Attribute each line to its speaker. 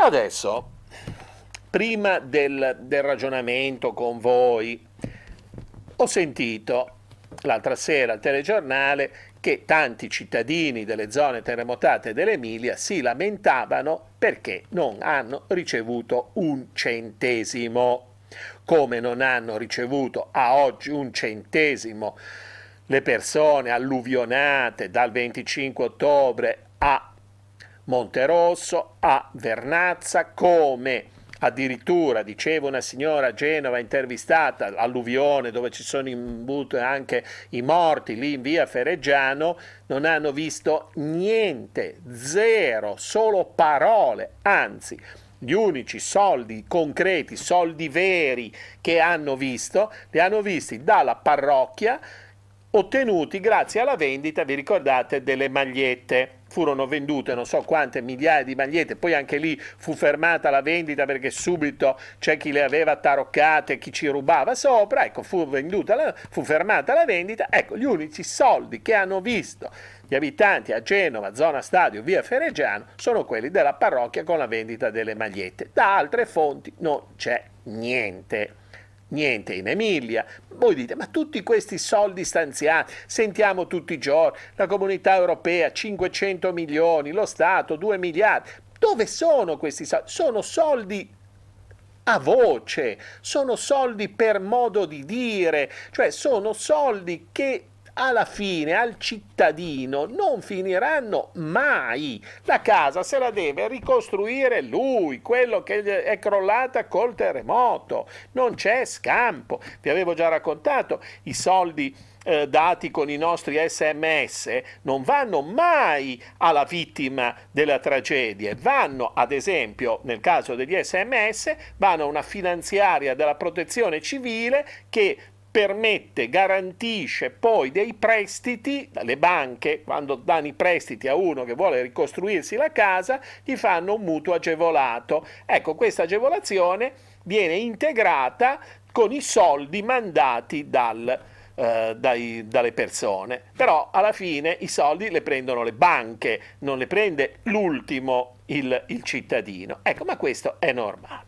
Speaker 1: Adesso, prima del, del ragionamento con voi, ho sentito l'altra sera al telegiornale che tanti cittadini delle zone terremotate dell'Emilia si lamentavano perché non hanno ricevuto un centesimo. Come non hanno ricevuto a oggi un centesimo le persone alluvionate dal 25 ottobre a Monterosso, a Vernazza, come addirittura diceva una signora a Genova intervistata all'Uvione dove ci sono imbute anche i morti lì in via Fereggiano non hanno visto niente zero solo parole anzi gli unici soldi concreti soldi veri che hanno visto li hanno visti dalla parrocchia ottenuti grazie alla vendita vi ricordate delle magliette furono vendute non so quante migliaia di magliette, poi anche lì fu fermata la vendita perché subito c'è chi le aveva taroccate, chi ci rubava sopra, ecco fu, la, fu fermata la vendita, ecco gli unici soldi che hanno visto gli abitanti a Genova, zona stadio, via Fereggiano, sono quelli della parrocchia con la vendita delle magliette, da altre fonti non c'è niente niente in Emilia. Voi dite, ma tutti questi soldi stanziati, sentiamo tutti i giorni, la comunità europea 500 milioni, lo Stato 2 miliardi, dove sono questi soldi? Sono soldi a voce, sono soldi per modo di dire, cioè sono soldi che alla fine al cittadino non finiranno mai. La casa se la deve ricostruire lui, quello che è crollata col terremoto. Non c'è scampo. Vi avevo già raccontato i soldi eh, dati con i nostri sms non vanno mai alla vittima della tragedia, vanno ad esempio nel caso degli sms, vanno a una finanziaria della protezione civile che permette, garantisce poi dei prestiti, le banche quando danno i prestiti a uno che vuole ricostruirsi la casa, gli fanno un mutuo agevolato. Ecco, questa agevolazione viene integrata con i soldi mandati dal, eh, dai, dalle persone. Però alla fine i soldi le prendono le banche, non le prende l'ultimo il, il cittadino. Ecco, ma questo è normale.